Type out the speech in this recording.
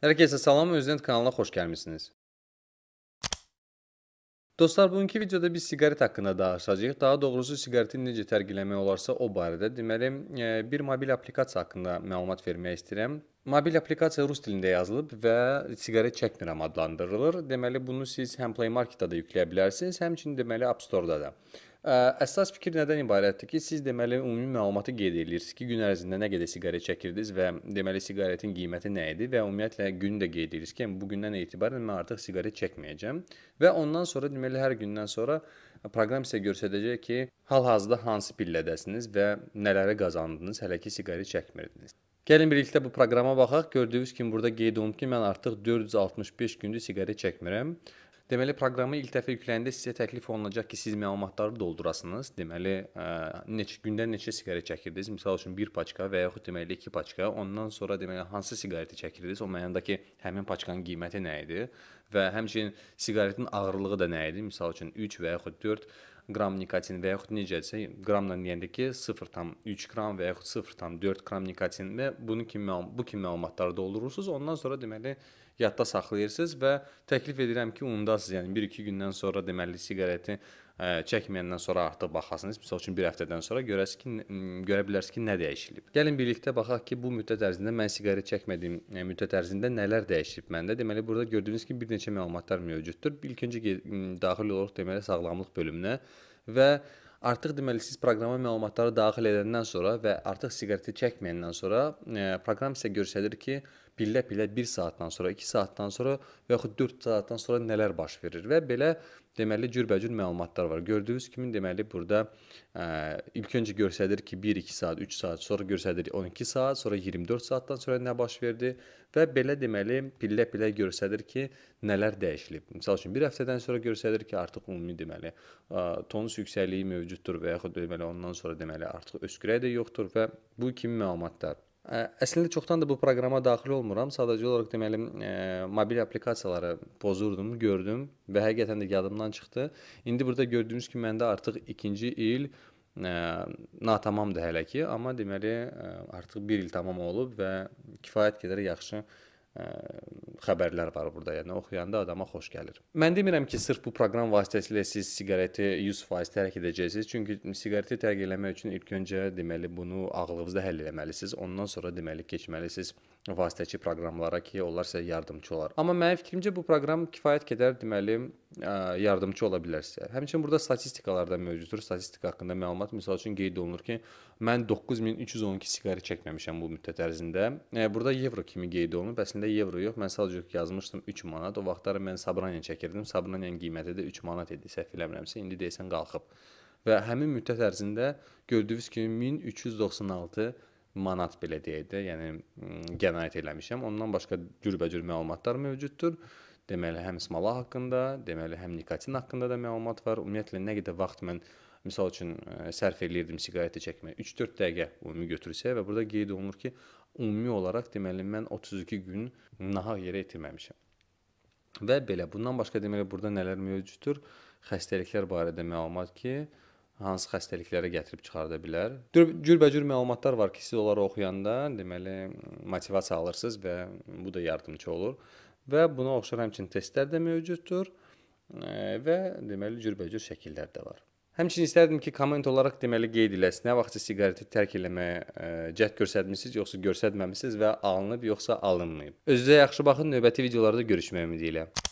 Hər kəsə salam, Özlent kanalına xoş gəlmisiniz. Dostlar, bugünkü videoda biz siqaret haqqında danışacağıq. Daha doğrusu siqareti necə tərgiləmək olarsa o barədə. Deməli, e, bir mobil aplikasiya haqqında məlumat vermək istəyirəm. Mobil aplikasiya rus dilində yazılıb və siqaret çəkmirəm adlandırılır. Deməli, bunu siz həm Play Market-da da yükləyə bilərsiniz, həmçinin deməli App Store-da da. Əsas fikir nədən ibarətdir ki, siz deməli ümumi məlumatı qeyd edirsiniz ki, gün ərzində nə qədər siqaret çəkirdiniz və deməli siqaretin qiyməti nə idi və ümumiyyətlə günü də qeyd edirsiniz ki, yəni, bu gündən etibarən mən artıq siqaret çəkməyəcəm və ondan sonra deməli hər gündən sonra proqram sizə göstərəcək ki, hal-hazırda hansı pillədəsiniz və nələrə qazandınız, hələ ki siqaret çəkmirdiniz. Gəlin birlikdə bu proqrama baxaq. Gördüyünüz kimi burada qeyd olunub ki, mən artıq 465 gündür siqaret çəkmirəm Deməli proqramı ilk dəfə yükləyəndə sizə təklif olunacaq ki, siz məlumatları doldurasınız. Deməli ə, e, neçə gündən neçə siqaret çəkirdiniz? Məsəl üçün 1 paçka və yaxud deməli 2 paçka. Ondan sonra deməli hansı siqareti çəkirdiniz? O mənadakı həmin paçkanın qiyməti nə idi? Və həmçinin siqaretin ağırlığı da nə idi? Məsəl üçün 3 və yaxud 4 qram nikotin və yaxud necəsə qramla deyəndə ki 0.3 qram və yaxud 0.4 qram nikotin və bunu kimi bu kimi məlumatları doldurursunuz. Ondan sonra deməli yadda saxlayırsınız və təklif edirəm ki, unudasınız. Yəni 1-2 gündən sonra deməli siqareti çəkməyəndən sonra artıq baxasınız. Məsəl üçün 1 həftədən sonra görəsiz ki, görə bilərsiniz ki, nə dəyişilib. Gəlin birlikdə baxaq ki, bu müddət ərzində mən siqaret çəkmədiyim yəni müddət ərzində nələr dəyişib məndə. Deməli, burada gördüyünüz kimi bir neçə məlumatlar mövcuddur. İlkinci daxil olaraq deməli sağlamlıq bölümünə və Artıq deməli siz proqrama məlumatları daxil edəndən sonra və artıq siqareti çəkməyəndən sonra e, proqram sizə göstərir ki, pillə-pillə 1 saatdan sonra, 2 saatdan sonra və yaxud 4 saatdan sonra nələr baş verir və belə deməli cürbəcür məlumatlar var. Gördüyünüz kimi deməli burada ə, ilk öncə göstərir ki, 1-2 saat, 3 saat, sonra göstərir 12 saat, sonra 24 saatdan sonra nə baş verdi və belə deməli pillə-pillə göstərir ki, nələr dəyişilib. Məsəl üçün 1 həftədən sonra göstərir ki, artıq ümumi deməli ə, tonus yüksəkliyi mövcuddur və yaxud deməli ondan sonra deməli artıq öskürək də yoxdur və bu kimi məlumatlar Əslində çoxdan da bu proqrama daxil olmuram. Sadəcə olaraq deməli, ə, mobil applikasiyaları pozurdum, gördüm və həqiqətən də yadımdan çıxdı. İndi burada gördüyünüz kimi məndə artıq 2-ci il ə, natamamdır hələ ki, amma deməli ə, artıq 1 il tamam olub və kifayət qədər yaxşı ə, xəbərlər var burada. Yəni oxuyanda adama xoş gəlir. Mən demirəm ki, sırf bu proqram vasitəsilə siz siqareti 100% tərk edəcəksiniz. Çünki siqareti tərk etmək üçün ilk öncə deməli bunu ağlınızda həll etməlisiniz. Ondan sonra deməli keçməlisiniz vasitəçi proqramlara ki, onlar sizə yardımçı olar. Amma mənim fikrimcə bu proqram kifayət qədər deməli yardımçı ola bilər sizə. Həmçinin burada statistikalar da mövcuddur. Statistika haqqında məlumat məsəl üçün qeyd olunur ki, mən 9312 siqaret çəkməmişəm bu müddət ərzində. Burada evro kimi qeyd olunub. Əslində evro yox, mən sadəcə yazmışdım 3 manat. O vaxtlar mən Sabraniya çəkirdim. Sabraniyanın qiyməti də 3 manat idi, səhv eləmirəmsə. İndi deyəsən qalxıb. Və həmin müddət ərzində gördüyünüz kimi 1396 manat belə deyək də, yəni qənaət eləmişəm. Ondan başqa cürbəcür məlumatlar mövcuddur. Deməli, həm ismala haqqında, deməli, həm nikotin haqqında da məlumat var. Ümumiyyətlə nə qədər vaxt mən misal üçün sərf eləyirdim siqareti çəkməyə, 3-4 dəqiqə ümumi götürsə və burada qeyd olunur ki, ümumi olaraq deməli mən 32 gün nahaq yerə itirməmişəm. Və belə bundan başqa deməli burada nələr mövcuddur? Xəstəliklər barədə məlumat ki, hansı xəstəliklərə gətirib çıxarda bilər. Cürbəcür məlumatlar var ki, siz onları oxuyanda, deməli, motivasiya alırsınız və bu da yardımçı olur. Və buna oxşar həmçinin testlər də mövcuddur e, və deməli cürbəcür şəkillər də var. Həmçinin istərdim ki, komment olaraq deməli qeyd eləsiniz. Nə vaxtsa siqareti tərk etməyə e, cəhd göstərmisiniz, yoxsa göstərməmisiniz və alınıb yoxsa alınmayıb. Özünüzə yaxşı baxın. Növbəti videolarda görüşməyə ümid edirəm.